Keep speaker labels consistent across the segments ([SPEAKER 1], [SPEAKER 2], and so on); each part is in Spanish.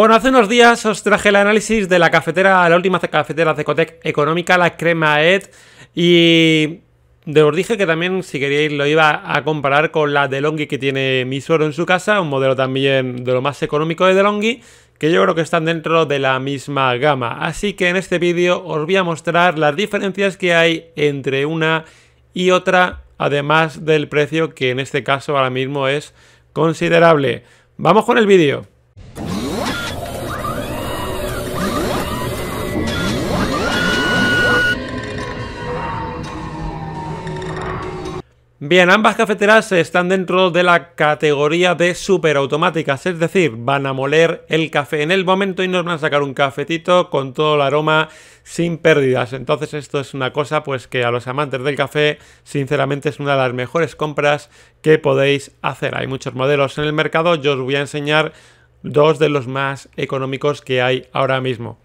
[SPEAKER 1] Bueno, hace unos días os traje el análisis de la cafetera, la última cafetera de Cotec económica, la Crema Ed, y os dije que también, si queríais, lo iba a comparar con la DeLonghi que tiene mi en su casa, un modelo también de lo más económico de DeLonghi, que yo creo que están dentro de la misma gama. Así que en este vídeo os voy a mostrar las diferencias que hay entre una y otra, además del precio que en este caso ahora mismo es considerable. ¡Vamos con el vídeo! Bien, ambas cafeteras están dentro de la categoría de super automáticas, es decir, van a moler el café en el momento y nos van a sacar un cafetito con todo el aroma sin pérdidas. Entonces esto es una cosa pues que a los amantes del café sinceramente es una de las mejores compras que podéis hacer. Hay muchos modelos en el mercado, yo os voy a enseñar dos de los más económicos que hay ahora mismo.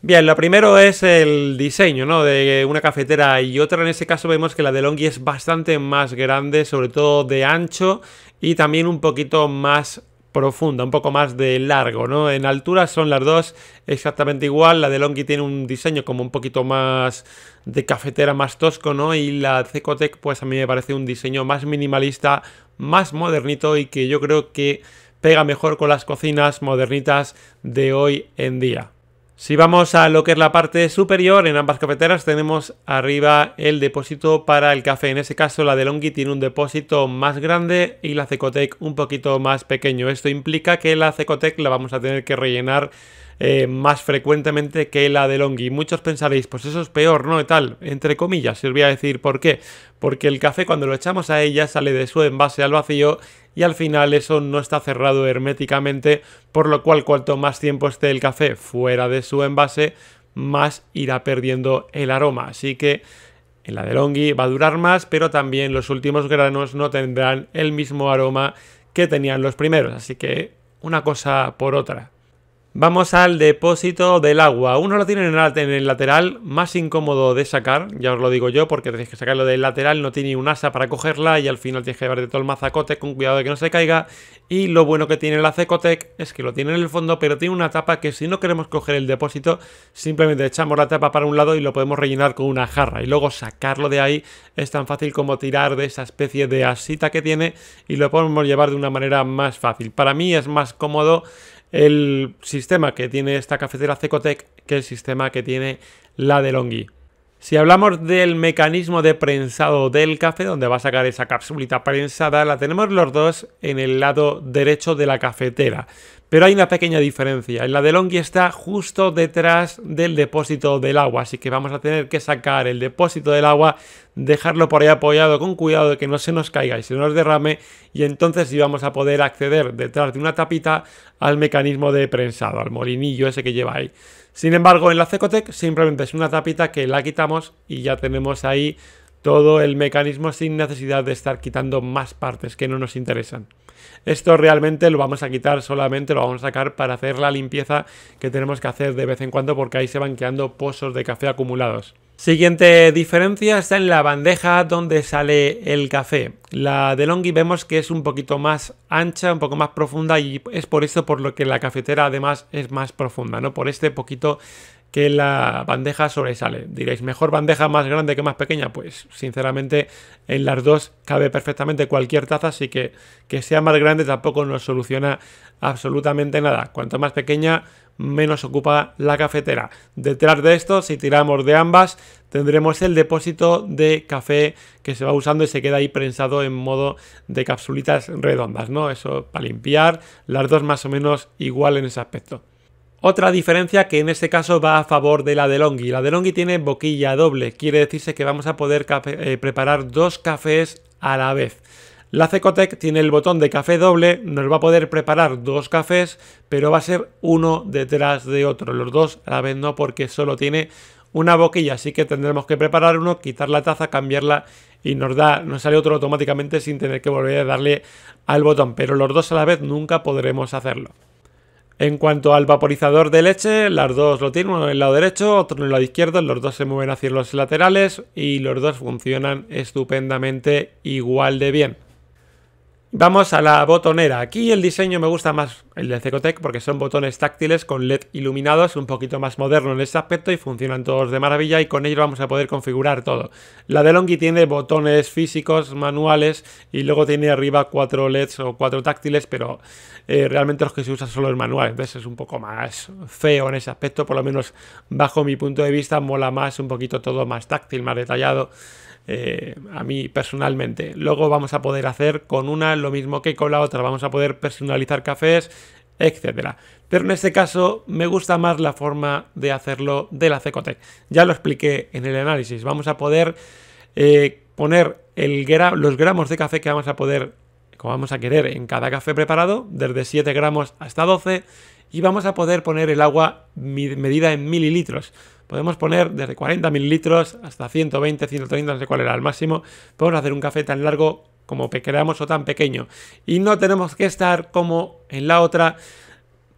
[SPEAKER 1] Bien, lo primero es el diseño, ¿no? De una cafetera y otra. En ese caso vemos que la de Longhi es bastante más grande, sobre todo de ancho y también un poquito más profunda, un poco más de largo, ¿no? En altura son las dos exactamente igual. La de Longhi tiene un diseño como un poquito más de cafetera, más tosco, ¿no? Y la Cecotec, pues a mí me parece un diseño más minimalista, más modernito y que yo creo que pega mejor con las cocinas modernitas de hoy en día. Si vamos a lo que es la parte superior, en ambas cafeteras tenemos arriba el depósito para el café. En ese caso la de Longhi tiene un depósito más grande y la Cecotec un poquito más pequeño. Esto implica que la Cecotec la vamos a tener que rellenar eh, más frecuentemente que la de Longhi. Muchos pensaréis, pues eso es peor, ¿no? Y tal, entre comillas, os voy a decir por qué. Porque el café cuando lo echamos a ella sale de su envase al vacío y al final eso no está cerrado herméticamente, por lo cual cuanto más tiempo esté el café fuera de su envase, más irá perdiendo el aroma. Así que en la de Longhi va a durar más, pero también los últimos granos no tendrán el mismo aroma que tenían los primeros. Así que una cosa por otra. Vamos al depósito del agua. Uno lo tiene en el lateral, más incómodo de sacar, ya os lo digo yo, porque tenéis que sacarlo del lateral, no tiene un asa para cogerla y al final tienes que de todo el mazacote con cuidado de que no se caiga. Y lo bueno que tiene el Cecotec es que lo tiene en el fondo, pero tiene una tapa que si no queremos coger el depósito, simplemente echamos la tapa para un lado y lo podemos rellenar con una jarra. Y luego sacarlo de ahí es tan fácil como tirar de esa especie de asita que tiene y lo podemos llevar de una manera más fácil. Para mí es más cómodo el sistema que tiene esta cafetera Cecotec que el sistema que tiene la de Longhi. Si hablamos del mecanismo de prensado del café, donde va a sacar esa capsulita prensada, la tenemos los dos en el lado derecho de la cafetera. Pero hay una pequeña diferencia. En la de Longhi está justo detrás del depósito del agua. Así que vamos a tener que sacar el depósito del agua, dejarlo por ahí apoyado con cuidado de que no se nos caiga y se nos derrame. Y entonces sí vamos a poder acceder detrás de una tapita al mecanismo de prensado, al molinillo ese que lleva ahí. Sin embargo, en la Cecotec simplemente es una tapita que la quitamos y ya tenemos ahí todo el mecanismo sin necesidad de estar quitando más partes que no nos interesan. Esto realmente lo vamos a quitar solamente, lo vamos a sacar para hacer la limpieza que tenemos que hacer de vez en cuando porque ahí se van quedando pozos de café acumulados. Siguiente diferencia está en la bandeja donde sale el café. La de Longhi vemos que es un poquito más ancha, un poco más profunda y es por eso por lo que la cafetera además es más profunda, ¿no? Por este poquito que la bandeja sobresale. Diréis, ¿mejor bandeja más grande que más pequeña? Pues sinceramente en las dos cabe perfectamente cualquier taza, así que que sea más grande tampoco nos soluciona absolutamente nada. Cuanto más pequeña, menos ocupa la cafetera. Detrás de esto, si tiramos de ambas, tendremos el depósito de café que se va usando y se queda ahí prensado en modo de capsulitas redondas, ¿no? Eso para limpiar, las dos más o menos igual en ese aspecto. Otra diferencia que en este caso va a favor de la DeLonghi. La DeLonghi tiene boquilla doble, quiere decirse que vamos a poder eh, preparar dos cafés a la vez. La Cecotec tiene el botón de café doble, nos va a poder preparar dos cafés, pero va a ser uno detrás de otro, los dos a la vez no porque solo tiene una boquilla, así que tendremos que preparar uno, quitar la taza, cambiarla y nos da, nos sale otro automáticamente sin tener que volver a darle al botón, pero los dos a la vez nunca podremos hacerlo. En cuanto al vaporizador de leche, las dos lo tienen, uno en el lado derecho, otro en el lado izquierdo, los dos se mueven hacia los laterales y los dos funcionan estupendamente igual de bien. Vamos a la botonera. Aquí el diseño me gusta más el de Cecotec porque son botones táctiles con LED iluminados, un poquito más moderno en ese aspecto y funcionan todos de maravilla y con ello vamos a poder configurar todo. La de Longi tiene botones físicos, manuales y luego tiene arriba cuatro LEDs o cuatro táctiles, pero eh, realmente los que se usan solo el manual, entonces es un poco más feo en ese aspecto, por lo menos bajo mi punto de vista mola más un poquito todo más táctil, más detallado eh, a mí personalmente. Luego vamos a poder hacer con una lo mismo que con la otra, vamos a poder personalizar cafés, etcétera. Pero en este caso me gusta más la forma de hacerlo de la Cecotec. Ya lo expliqué en el análisis. Vamos a poder eh, poner el los gramos de café que vamos a poder, como vamos a querer, en cada café preparado, desde 7 gramos hasta 12, y vamos a poder poner el agua medida en mililitros podemos poner desde 40 mililitros hasta 120, 130, no sé cuál era el máximo. Podemos hacer un café tan largo como queramos o tan pequeño. Y no tenemos que estar como en la otra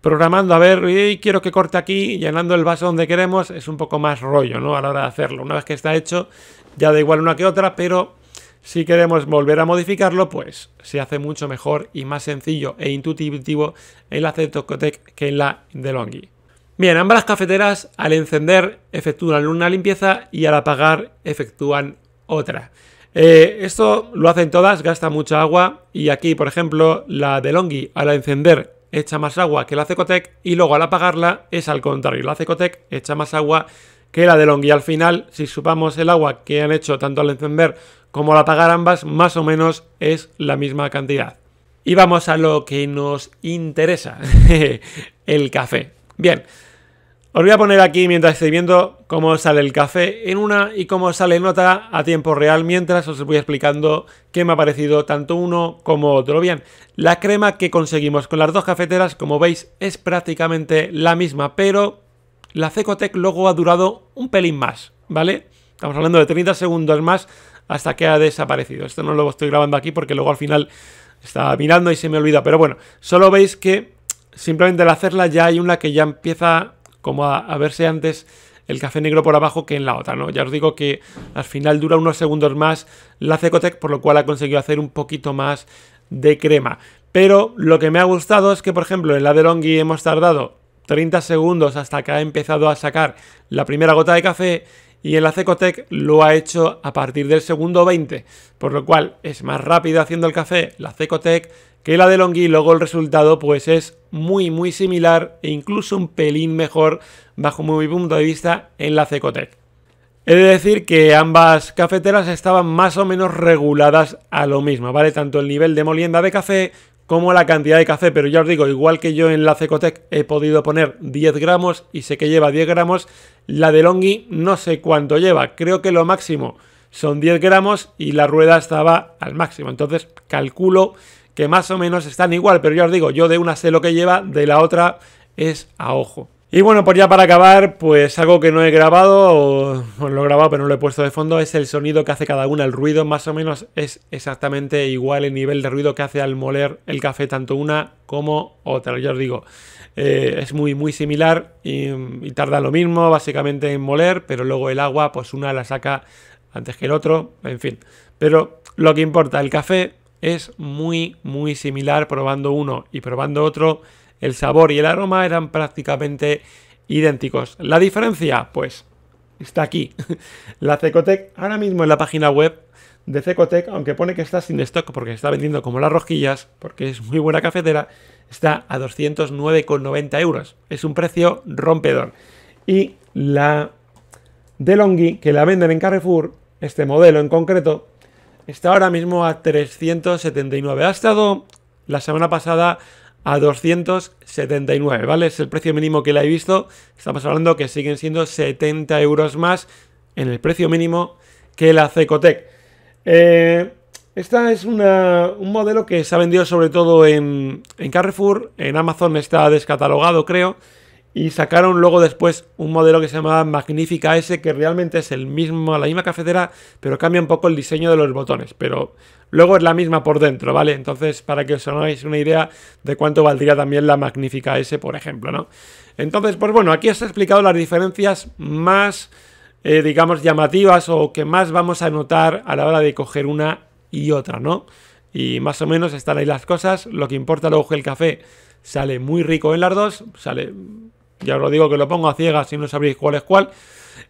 [SPEAKER 1] programando a ver, quiero que corte aquí, llenando el vaso donde queremos, es un poco más rollo, ¿no? A la hora de hacerlo. Una vez que está hecho, ya da igual una que otra, pero si queremos volver a modificarlo, pues se hace mucho mejor y más sencillo e intuitivo el acetocotec que en la de Longhi. Bien, ambas cafeteras al encender efectúan una limpieza y al apagar efectúan otra. Eh, esto lo hacen todas, gasta mucha agua y aquí, por ejemplo, la de Longhi al encender echa más agua que la Cecotec y luego al apagarla es al contrario, la Cecotec echa más agua que la de Y Al final, si supamos el agua que han hecho tanto al encender como al apagar ambas, más o menos es la misma cantidad. Y vamos a lo que nos interesa, el café. Bien, os voy a poner aquí mientras estoy viendo cómo sale el café en una y cómo sale en otra a tiempo real mientras os voy explicando qué me ha parecido tanto uno como otro. Bien, la crema que conseguimos con las dos cafeteras, como veis, es prácticamente la misma, pero la Cecotec luego ha durado un pelín más, ¿vale? Estamos hablando de 30 segundos más hasta que ha desaparecido. Esto no lo estoy grabando aquí porque luego al final estaba mirando y se me olvida, pero bueno, solo veis que simplemente al hacerla ya hay una que ya empieza como a, verse antes el café negro por abajo que en la otra, ¿no? Ya os digo que al final dura unos segundos más la Cecotec, por lo cual ha conseguido hacer un poquito más de crema. Pero lo que me ha gustado es que, por ejemplo, en la de Longhi hemos tardado 30 segundos hasta que ha empezado a sacar la primera gota de café y en la Cecotec lo ha hecho a partir del segundo 20, por lo cual es más rápido haciendo el café la Cecotec que la de Longhi luego el resultado pues es muy muy similar e incluso un pelín mejor bajo mi punto de vista en la Cecotec. He de decir que ambas cafeteras estaban más o menos reguladas a lo mismo, ¿vale? Tanto el nivel de molienda de café como la cantidad de café, pero ya os digo, igual que yo en la Cecotec he podido poner 10 gramos y sé que lleva 10 gramos, la de Longhi no sé cuánto lleva, creo que lo máximo son 10 gramos y la rueda estaba al máximo, entonces calculo que más o menos están igual, pero ya os digo, yo de una sé lo que lleva, de la otra es a ojo. Y bueno, pues ya para acabar, pues algo que no he grabado, o, lo he grabado pero no lo he puesto de fondo, es el sonido que hace cada una, el ruido más o menos es exactamente igual el nivel de ruido que hace al moler el café tanto una como otra, ya os digo, eh, es muy, muy similar y, y, tarda lo mismo básicamente en moler, pero luego el agua, pues una la saca antes que el otro, en fin, pero lo que importa, el café es muy, muy similar probando uno y probando otro el sabor y el aroma eran prácticamente idénticos. La diferencia, pues, está aquí. La Cecotec, ahora mismo en la página web de Cecotec, aunque pone que está sin stock porque está vendiendo como las rosquillas, porque es muy buena cafetera, está a 209,90 euros. Es un precio rompedor. Y la DeLonghi, que la venden en Carrefour, este modelo en concreto, está ahora mismo a 379. Ha estado la semana pasada a 279, ¿vale? Es el precio mínimo que la he visto. Estamos hablando que siguen siendo 70 euros más en el precio mínimo que la Cecotec. Eh, esta es un modelo que se ha vendido sobre todo en, en Carrefour, en Amazon está descatalogado creo, y sacaron luego después un modelo que se llamaba Magnífica S, que realmente es el mismo, la misma cafetera, pero cambia un poco el diseño de los botones. Pero luego es la misma por dentro, ¿vale? Entonces, para que os hagáis una idea de cuánto valdría también la Magnífica S, por ejemplo, ¿no? Entonces, pues bueno, aquí os he explicado las diferencias más, eh, digamos, llamativas o que más vamos a notar a la hora de coger una y otra, ¿no? Y más o menos están ahí las cosas. Lo que importa luego el café sale muy rico en las dos, sale ya os lo digo que lo pongo a ciegas y no sabréis cuál es cuál.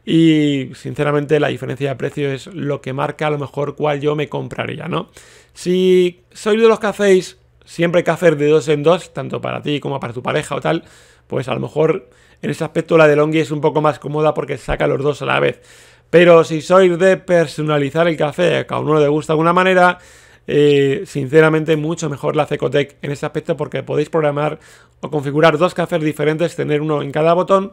[SPEAKER 1] Y sinceramente la diferencia de precio es lo que marca a lo mejor cuál yo me compraría, ¿no? Si sois de los que hacéis siempre que hacer de dos en dos, tanto para ti como para tu pareja o tal, pues a lo mejor en ese aspecto la de Longi es un poco más cómoda porque saca los dos a la vez. Pero si sois de personalizar el café, a cada uno le gusta de alguna manera, eh, sinceramente mucho mejor la Cecotec en ese aspecto porque podéis programar o configurar dos cafés diferentes, tener uno en cada botón,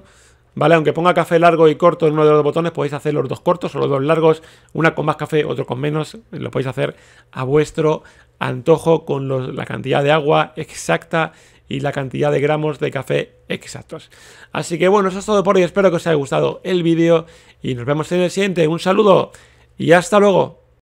[SPEAKER 1] ¿vale? Aunque ponga café largo y corto en uno de los botones, podéis hacer los dos cortos o los dos largos, una con más café, otro con menos, lo podéis hacer a vuestro antojo con la cantidad de agua exacta y la cantidad de gramos de café exactos. Así que bueno, eso es todo por hoy, espero que os haya gustado el vídeo y nos vemos en el siguiente. Un saludo y hasta luego.